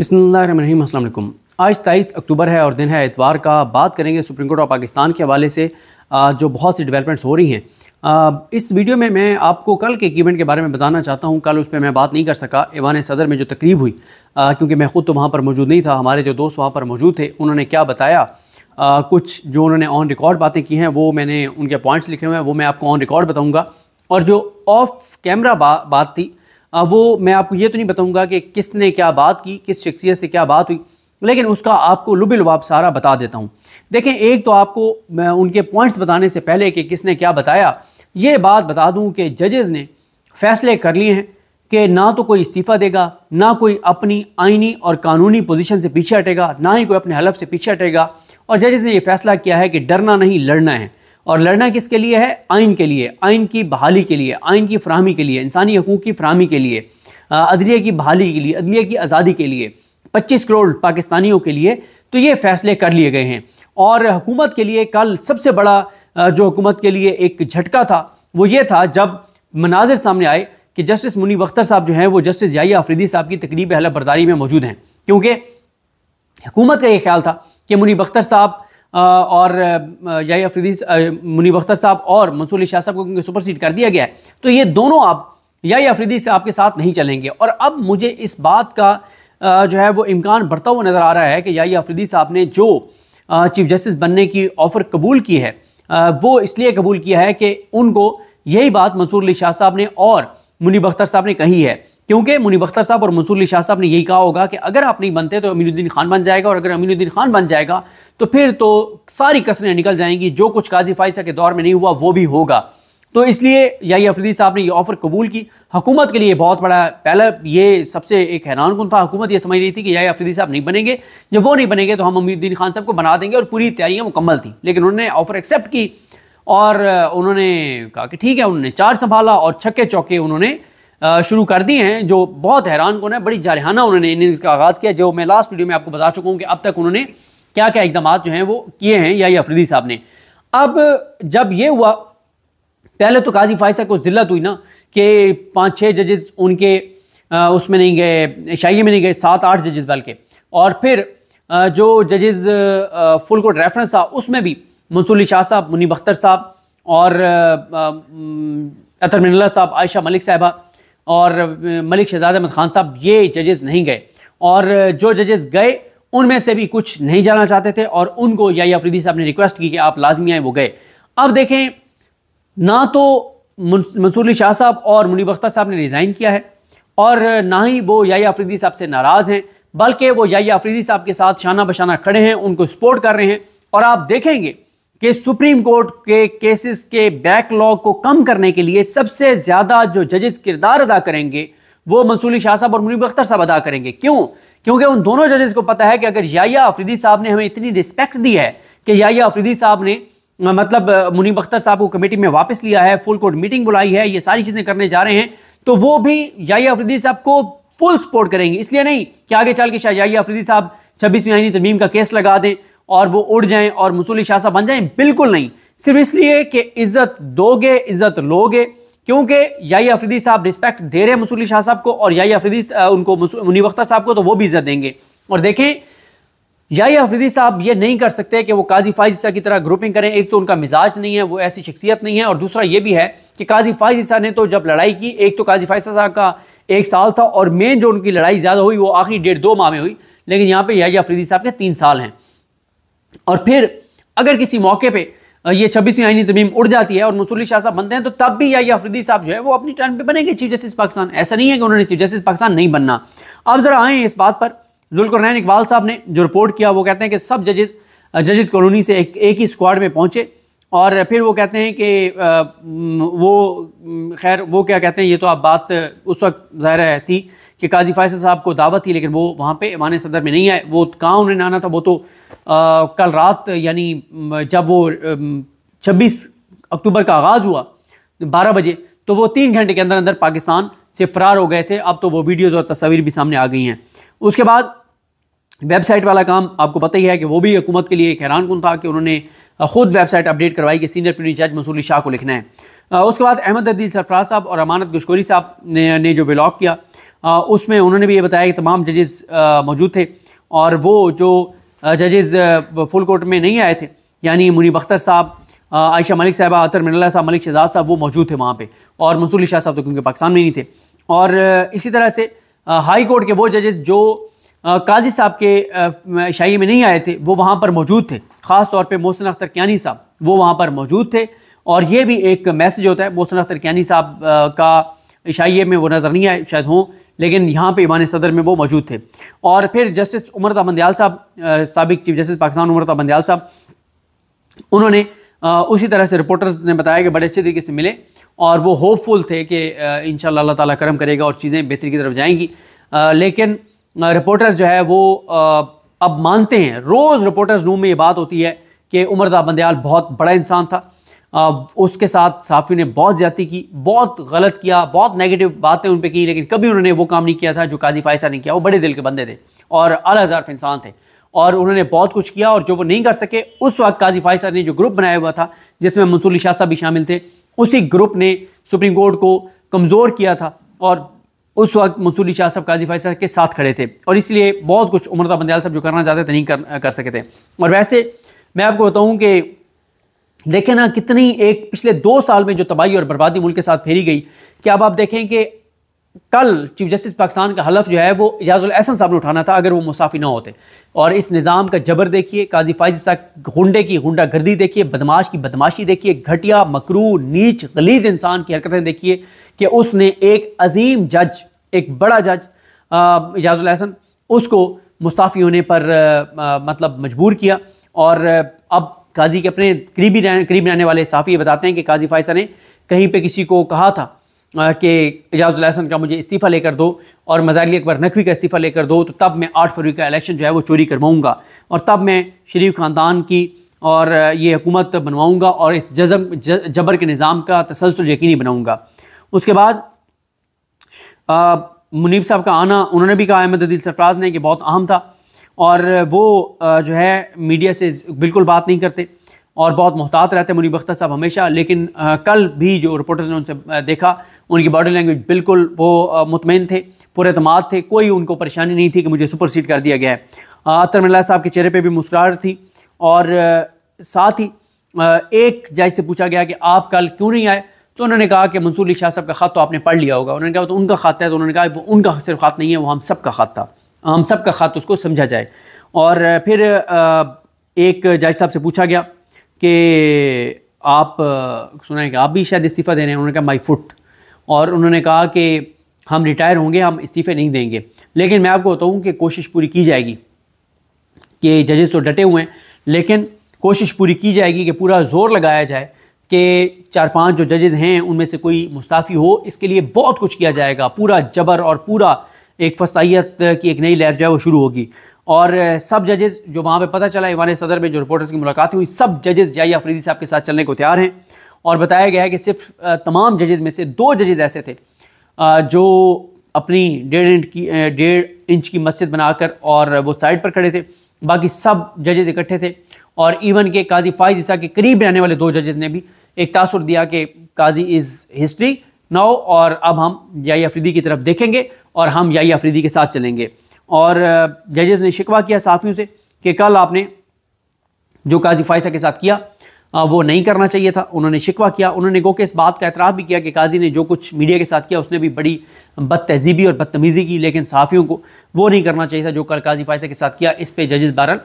बसमीम आज तेईस अक्टूबर है और दिन है इतवार का बात करेंगे सुप्रीम कोर्ट ऑफ पाकिस्तान के हवाले से जो बहुत सी डेवलपमेंट्स हो रही हैं इस वीडियो में मैं आपको कल के इवेंट के बारे में बताना चाहता हूं कल उस पर मैं बात नहीं कर सका ईवान सदर में जो तकरीब हुई क्योंकि मैं ख़ुद तो वहाँ पर मौजूद नहीं था हमारे जो दोस्त वहाँ पर मौजूद थे उन्होंने क्या बताया आ, कुछ जो उन्होंने ऑन रिकॉर्ड बातें की हैं वो मैंने उनके पॉइंट्स लिखे हुए हैं वो मैं आपको ऑन रिकॉर्ड बताऊँगा और जो ऑफ कैमरा बात थी वो मैं आपको ये तो नहीं बताऊंगा कि किसने क्या बात की किस शख्सियत से क्या बात हुई लेकिन उसका आपको लुब लुबाप सारा बता देता हूँ देखें एक तो आपको मैं उनके पॉइंट्स बताने से पहले कि किसने क्या बताया ये बात बता दूँ कि जजेज़ ने फैसले कर लिए हैं कि ना तो कोई इस्तीफ़ा देगा ना कोई अपनी आइनी और कानूनी पोजिशन से पीछे हटेगा ना ही कोई अपने हलफ से पीछे हटेगा और जजेज़ ने यह फैसला किया है कि डरना नहीं लड़ना है और लड़ना किसके लिए है आइन के लिए आइन की बहाली के लिए आइन की फ्राहमी के लिए इंसानी हकूक़ की फ्राहमी के लिए अदलिया की बहाली के लिए अदलिया की आज़ादी के लिए पच्चीस करोड़ पाकिस्तानियों के लिए तो ये फैसले कर लिए गए हैं और हुकूमत के लिए कल सबसे बड़ा जो हुकूमत के लिए एक झटका था वो ये था जब मनाजिर सामने आए कि जस्टिस मुनीब अख्तर साहब जो हैं वो जस्टिस याया आफरीदी साहब की तकरीब हला बर्दारी में मौजूद हैं क्योंकि हुकूमत का ये ख्याल था कि मुनीब अख्तर साहब और याही अफरीदी मुनीब अख्तर साहब और मंसूर शाह साहब को क्योंकि सुपर सीट कर दिया गया है तो ये दोनों आप या अफरीदी से आपके साथ नहीं चलेंगे और अब मुझे इस बात का जो है वो इम्कान बढ़ता हुआ नज़र आ रहा है कि या अफरीदी साहब ने जो चीफ जस्टिस बनने की ऑफ़र कबूल की है वो इसलिए कबूल किया है कि उनको यही बात मंसूर अली शाह साहब ने और मुनीब अख्तर साहब ने कही है क्योंकि मुनीब अख्तर साहब और मंसूर अली शाह साहब ने यही कहा होगा कि अगर आप नहीं बनते तो अमीनुद्दीन खान बन जाएगा और अगर अमीनुद्दीन खान बन जाएगा तो फिर तो सारी कसरें निकल जाएंगी जो कुछ काजी फाइसा के दौर में नहीं हुआ वो भी होगा तो इसलिए याई अफरीदी साहब ने यह ऑफ़र कबूल की हकूमत के लिए बहुत बड़ा पहला ये सबसे एक हैरान कन था हकूमत ये समझ रही थी कि याई अफरीदी साहब नहीं बनेंगे जब वो नहीं बनेंगे तो हम अमीरुद्दीन खान साहब को बना देंगे और पूरी तैयारियाँ मुकम्मल थी लेकिन उन्होंने ऑफ़र एक्सेप्ट की और उन्होंने कहा कि ठीक है उन्होंने चार संभाला और छक्के चौके उन्होंने शुरू कर दिए हैं जो बहुत हैरान कौन है बड़ी जारहाना उन्होंने इनिंग्स का आगाज़ किया जो मैं लास्ट वीडियो में आपको बता चुका हूँ कि अब तक उन्होंने क्या क्या इकदाम जो हैं वो किए हैं या अफरीदी साहब ने अब जब ये हुआ पहले तो काजी फायसा को जिल्लत हुई ना कि पाँच छः जजेस उनके उसमें नहीं गए शाही में नहीं गए सात आठ जजेस बल्कि और फिर जो जजेस फुल कोर्ट रेफरेंस था उसमें भी मंसूली शाह साहब मुनीब अख्तर साहब और अतर मिनला साहब आयशा मलिक साहबा और मलिक शहजाद अहमद खान साहब ये जजेस नहीं गए और जो जजेस गए उनमें से भी कुछ नहीं जाना चाहते थे और उनको या अफरीदी साहब ने रिक्वेस्ट की कि आप लाजमी आए वो गए अब देखें ना तो मंसूरली शाह साहब और मुनीब अख्तर साहब ने रिज़ाइन किया है और ना ही वो या अफरीदी साहब से नाराज़ हैं बल्कि वो या अफरीदी साहब के साथ शाना बशाना खड़े हैं उनको सपोर्ट कर रहे हैं और आप देखेंगे कि सुप्रीम कोर्ट के केसेस के बैकलॉग को कम करने के लिए सबसे ज़्यादा जो जजेस किरदार अदा करेंगे वो मंसूली शाह साहब और मुनीब अख्तर साहब अदा करेंगे क्यों क्योंकि उन दोनों जजेस को पता है कि अगर याया अफरीदी साहब ने हमें इतनी रिस्पेक्ट दी है कि याया अफरीदी साहब ने मतलब मुनीब अख्तर साहब को कमेटी में वापस लिया है फुल कोर्ट मीटिंग बुलाई है ये सारी चीज़ें करने जा रहे हैं तो वो भी याया अफरीदी साहब को फुल सपोर्ट करेंगे इसलिए नहीं कि आगे चल के शाह याया अफरीदी साहब छब्बीसवीं आईनी तरमीम का केस लगा दें और वो उड़ जाएं और मसूली शाह साहब बन जाएं बिल्कुल नहीं सिर्फ इसलिए कि इज्जत दोगे इज्जत लोगे क्योंकि याई अफरीदी साहब रिस्पेक्ट दे रहे हैं मसूली शाह साहब को और याही अफरीदी उनको मुनीब अख्तर साहब को तो वो भी इज्जत देंगे और देखें याई अफरीदी साहब ये नहीं कर सकते कि वो काजी ईसा की तरह ग्रुपिंग करें एक तो उनका मिजाज नहीं है वो ऐसी शख्सियत नहीं है और दूसरा ये भी है कि काजी ईसा ने तो जब लड़ाई की एक तो काजी फायसा साहब का एक साल था और मेन जो उनकी लड़ाई ज़्यादा हुई वो आखिरी डेढ़ दो माह में हुई लेकिन यहाँ पर याई अफरीदी साहब के तीन साल हैं और फिर अगर किसी मौके पे ये छब्बीसवीं आईनी तमीम उड़ जाती है और मसूली शाह साहब बनते हैं तो तब भी या अफरीदी साहब जो है वो अपनी टर्म पे बनेंगे चीफ जस्टिस पाकिस्तान ऐसा नहीं है कि उन्होंने चीफ जस्टिस पाकिस्तान नहीं बनना अब ज़रा आए इस बात पर जुलकरनैन इकबाल साहब ने जो रिपोर्ट किया वो कहते हैं कि सब जजेस जजेस कॉलोनी से एक एक ही स्क्वाड में पहुंचे और फिर वो कहते हैं कि वो खैर वो क्या कहते हैं ये तो आप बात उस वक्त ज़ाहिर है थी कि काजी फायसा साहब को दावत थी लेकिन वो वहाँ पे मान सदर में नहीं आए वो कहाँ उन्हें आना था वो तो कल रात यानी जब वो छब्बीस अक्टूबर का आगाज़ हुआ बारह बजे तो वो तीन घंटे के अंदर अंदर पाकिस्तान से फ़रार हो गए थे अब तो वो वीडियोज़ और तस्वीर भी सामने आ गई हैं उसके बाद वेबसाइट वाला काम आपको पता ही है कि वो भी हुकूमत के लिए एक हैरान कन था कि उन्होंने खुद वेबसाइट अपडेट करवाई कि सीनियर प्रिंट जज मसूली शाह को लिखना है उसके बाद अहमद अदी सरफराज साहब और अमानत गशकोरी साहब ने, ने जो ब्लॉग किया उसमें उन्होंने भी ये बताया कि तमाम जजेस मौजूद थे और वो जो जजेज़ फुल कोर्ट में नहीं आए थे यानी मुनीब अख्तर साहब uh, आयशा मलिक साहबा आतर मिनल्ला साहब मलिक शहजाद साहब वो मौजूद थे वहाँ पर और मंसूर शाह साहब तो क्योंकि पाकिस्तान में नहीं थे और uh, इसी तरह से हाई uh, कोर्ट के वो जजेस जो काजी साहब के शाही में नहीं आए थे वो वहाँ पर मौजूद थे ख़ास तौर पर मोहसिन अख्तर क्यानी साहब वो वहाँ पर मौजूद थे और ये भी एक मैसेज होता है मोहसिन अख्तर क्यानी साहब का शाही में वो नज़र नहीं आए शायद हों लेकिन यहाँ पे ईमान सदर में वो मौजूद थे और फिर जस्टिस उमरता बंदयाल साहब सबक चीफ जस्टिस पाकिस्तान उमरता बंदयाल साहब उन्होंने उसी तरह से रिपोर्टर्स ने बताया कि बड़े अच्छे तरीके से मिले और वो होपफुल थे कि इन अल्लाह ताला करम करेगा और चीज़ें बेहतरी की तरफ जाएंगी लेकिन रिपोर्टर्स जो है वो अब मानते हैं रोज़ रिपोर्टर्स रूम में ये बात होती है कि उमरदा बंदयाल बहुत बड़ा इंसान था उसके साथ साफी ने बहुत ज़्यादा की बहुत गलत किया बहुत नेगेटिव बातें उन पर की लेकिन कभी उन्होंने वो काम नहीं किया था जो काजी फायसा ने किया वो बड़े दिल के बंदे थे और अला हज़ारफ इंसान थे और उन्होंने बहुत कुछ किया और जो वो नहीं कर सके उस वक्त काजी फायसा ने जो ग्रुप बनाया हुआ था जिसमें मंसूली शाह साहब भी शामिल थे उसी ग्रुप ने सुप्रीम कोर्ट को कमज़ोर किया था और उस वक्त मंसूली शाह साहब काजी फायसा के साथ खड़े थे और इसलिए बहुत कुछ उम्रता बंदयाल साहब जो करना चाहते थे नहीं कर, कर सके थे और वैसे मैं आपको बताऊँ कि देखें ना कितनी एक पिछले दो साल में जो तबाही और बर्बादी मुल्क के साथ फेरी गई क्या अब आप देखें कि कल चीफ जस्टिस पाकिस्तान का हलफ जो है वो इजाजुल एहसन साहब ने उठाना था अगर वो मुसाफी ना होते और इस निज़ाम का जबर देखिए काजी फाइज साहब गुंडे की गुंडा गर्दी देखिए बदमाश की बदमाशी देखिए घटिया मकरू नीच गलीज इंसान की हरकतें देखिए कि उसने एक अजीम जज एक बड़ा जज इजाजुल एहसन उसको मुस्ताफ़ी होने पर आ, आ, मतलब मजबूर किया और अब काजी के अपने करीबी करीब रहने वाले साफ़ी ये बताते हैं कि काजी फायसा ने कहीं पर किसी को कहा था कि एजाज़ुलहसन का मुझे इस्तीफ़ा लेकर दो और मजारी अकबर नकवी का इस्तीफ़ा लेकर दो तो तब मैं आठ फरवरी का इलेक्शन जो है वो चोरी करवाऊँगा और तब मैं शरीफ ख़ानदान की और ये हुकूमत बनवाऊँगा और इस जजम जबर के निज़ाम का तसलसल यकीनी बनाऊँगा उसके बाद मुनीब साहब का आना उन्होंने भी कहा अहमद अदील सरफराज ने कि बहुत अहम था और वो जो है मीडिया से बिल्कुल बात नहीं करते और बहुत मोहतात रहते हैं मुनीब अख्तर साहब हमेशा लेकिन कल भी जो रिपोर्टर्स ने उनसे देखा उनकी बॉडी लैंग्वेज बिल्कुल वो मुतमिन थे पूरे अतमाद थे कोई उनको परेशानी नहीं थी कि मुझे सुपर सीट कर दिया गया है अतर मिल्ला साहब के चेहरे पर भी मुस्कुराहट थी और साथ ही एक जज से पूछा गया कि आप कल क्यों नहीं आए तो उन्होंने कहा कि मंसूर अली शाह साहब का ख़त तो आपने पढ़ लिया होगा उन्होंने कहा तो उनका ख़त है तो उन्होंने कहा उनका सिर्फ ख़त नहीं है वो हम सब का ख़त था हम सब का खात उसको समझा जाए और फिर एक जज साहब से पूछा गया कि आप सुना है कि आप भी शायद इस्तीफ़ा दे रहे हैं उन्होंने कहा माई फुट और उन्होंने कहा कि हम रिटायर होंगे हम इस्तीफ़े नहीं देंगे लेकिन मैं आपको बताऊँ कि कोशिश पूरी की जाएगी कि जजेस तो डटे हुए हैं लेकिन कोशिश पूरी की जाएगी कि पूरा ज़ोर लगाया जाए कि चार पांच जो जजेस हैं उनमें से कोई मुस्ताफ़ी हो इसके लिए बहुत कुछ किया जाएगा पूरा जबर और पूरा एक फसाइत की एक नई लहर जो है वो शुरू होगी और सब जजेस जो वहाँ पे पता चला इवान सदर में जो रिपोर्टर्स की मुलाकात हुई सब जजेस जाई आफरीदी साहब के साथ चलने को तैयार हैं और बताया गया है कि सिर्फ तमाम जजेस में से दो जजेस ऐसे थे जो अपनी डेढ़ इंच की डेढ़ इंच की मस्जिद बनाकर और वो साइड पर खड़े थे बाकी सब जजेस इकट्ठे थे और इवन के काजी फाइज ईसा के करीब रहने वाले दो जजेस ने भी एक तासर दिया कि काजी इज़ हिस्ट्री नाउ और अब हम जाई अफरीदी की तरफ देखेंगे और हम याई अफरीदी के साथ चलेंगे और जजेस ने शिकवा किया साफ़ियों से कि कल आपने जो काजी फ़ायसा के साथ किया वो नहीं करना चाहिए था उन्होंने शिकवा किया उन्होंने गो के इस बात का एतराफ़ भी किया कि काजी ने जो कुछ मीडिया के साथ किया उसने भी बड़ी बद तहजीबी और बदतमीज़ी की लेकिन साफ़ियों को वो नहीं करना चाहिए था जो कल काजी फ़ायसा के साथ किया इस पर जजेस बारन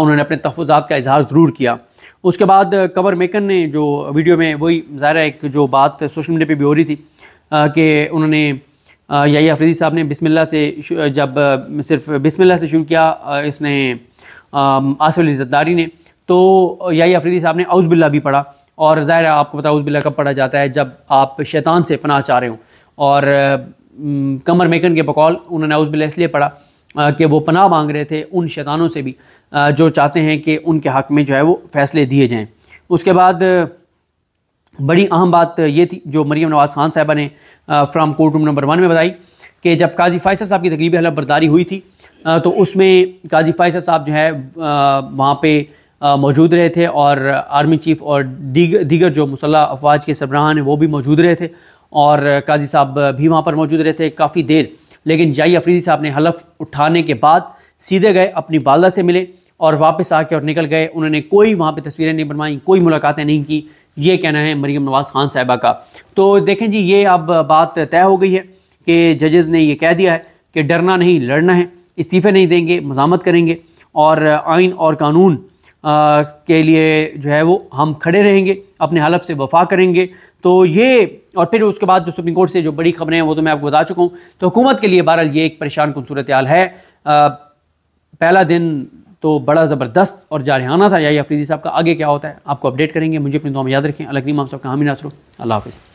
उन्होंने अपने तहफ़ात का इजहार ज़रूर किया उसके बाद कवर मेकन ने जो वीडियो में वही ज़ाहिर एक जो बात सोशल मीडिया पर भी हो रही थी कि उन्होंने यही अफरीदी साहब ने बिसमिल्ला से जब सिर्फ बिसमिल्ला से शुरू किया इसने आसफ अली ने तो यही अफरीदी साहब ने बिल्ला भी पढ़ा और ज़ाहिर है आपको पता बिल्ला कब पढ़ा जाता है जब आप शैतान से पनाह चाह रहे हो और कमर मेकन के बकौल उन्होंने बिल्ला इसलिए पढ़ा कि वो पनाह मांग रहे थे उन शैतानों से भी जो चाहते हैं कि उनके हक़ में जो है वो फ़ैसले दिए जाएँ उसके बाद बड़ी अहम बात ये थी जो मरीम नवाज खान साहबा ने from court room number one में बताई कि जब काजी फ़ायसा साहब की तकरीब हलफ बर्दारी हुई थी तो उसमें काजी फ़ायसा साहब जो है वहाँ पे मौजूद रहे थे और आर्मी चीफ और दीगर दीगर जो मुसल्ह अफवाज के सरबराहान हैं वो भी मौजूद रहे थे और काजी साहब भी वहाँ पर मौजूद रहे थे काफ़ी देर लेकिन जाई अफरीदी साहब ने हलफ उठाने के बाद सीधे गए अपनी वालदा से मिले और वापस आके और निकल गए उन्होंने कोई वहाँ पे तस्वीरें नहीं बनवाई कोई मुलाकातें नहीं की ये कहना है मरीम नवाज़ खान साहबा का तो देखें जी ये अब बात तय हो गई है कि जजेज़ ने यह कह दिया है कि डरना नहीं लड़ना है इस्तीफ़े नहीं देंगे मजामत करेंगे और आइन और कानून आ, के लिए जो है वो हम खड़े रहेंगे अपने हलफ से वफा करेंगे तो ये और फिर उसके बाद जो सुप्रीम कोर्ट से जो बड़ी खबरें हैं वो तो मैं आपको बता चुका हूँ तो हुकूमत के लिए बहरहाल ये एक परेशान कन सूरत हाल है आ, पहला दिन तो बड़ा ज़बरदस्त और जारहाना था या अफरीदी साहब का आगे क्या होता है आपको अपडेट करेंगे मुझे अपनी दुआ में याद रखें अलग मामा साहब का हामी नासरू अल्लाह हाफिज़